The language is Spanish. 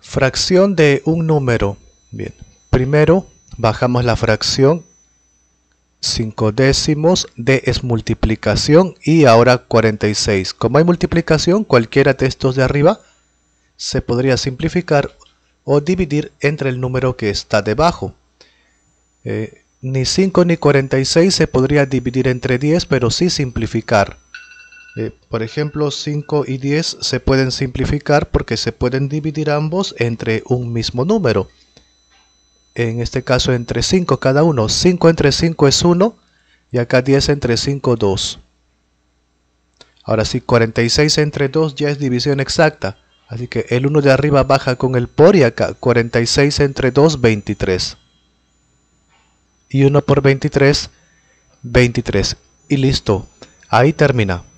Fracción de un número. Bien, primero bajamos la fracción 5 décimos, de es multiplicación y ahora 46. Como hay multiplicación, cualquiera de estos de arriba se podría simplificar o dividir entre el número que está debajo. Eh, ni 5 ni 46 se podría dividir entre 10, pero sí simplificar. Eh, por ejemplo, 5 y 10 se pueden simplificar porque se pueden dividir ambos entre un mismo número. En este caso entre 5 cada uno. 5 entre 5 es 1 y acá 10 entre 5 2. Ahora sí, 46 entre 2 ya es división exacta. Así que el 1 de arriba baja con el por y acá 46 entre 2, 23. Y 1 por 23, 23. Y listo. Ahí termina.